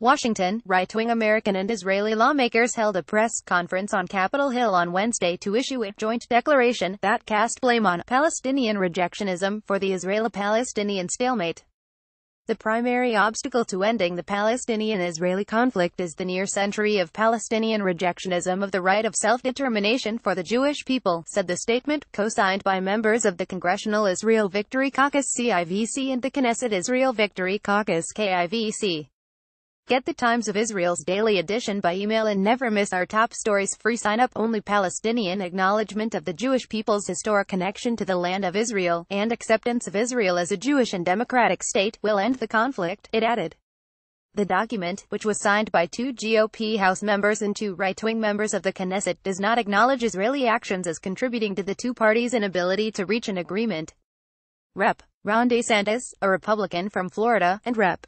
Washington, right-wing American and Israeli lawmakers held a press conference on Capitol Hill on Wednesday to issue a joint declaration that cast blame on Palestinian rejectionism for the Israeli-Palestinian stalemate. The primary obstacle to ending the Palestinian-Israeli conflict is the near century of Palestinian rejectionism of the right of self-determination for the Jewish people, said the statement, co-signed by members of the Congressional Israel Victory Caucus CIVC and the Knesset Israel Victory Caucus KIVC. Get the Times of Israel's daily edition by email and never miss our top stories free sign up only Palestinian acknowledgement of the Jewish people's historic connection to the land of Israel and acceptance of Israel as a Jewish and democratic state will end the conflict, it added. The document, which was signed by two GOP House members and two right-wing members of the Knesset, does not acknowledge Israeli actions as contributing to the two parties' inability to reach an agreement. Rep. Ron DeSantis, a Republican from Florida, and Rep.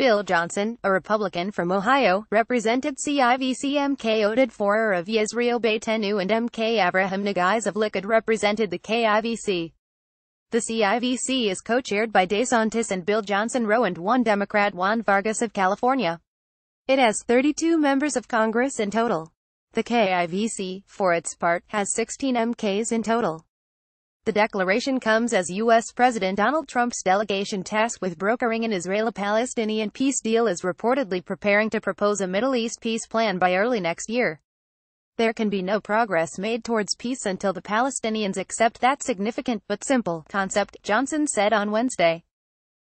Bill Johnson, a Republican from Ohio, represented CIVCMK Oded Forer of Yisrael Beitenu and MK Avraham Nagais of Likud represented the KIVC. The CIVC is co-chaired by DeSantis and Bill Johnson Rowe and one Democrat Juan Vargas of California. It has 32 members of Congress in total. The KIVC, for its part, has 16 MKs in total. The declaration comes as U.S. President Donald Trump's delegation tasked with brokering an Israeli-Palestinian peace deal is reportedly preparing to propose a Middle East peace plan by early next year. There can be no progress made towards peace until the Palestinians accept that significant, but simple, concept, Johnson said on Wednesday.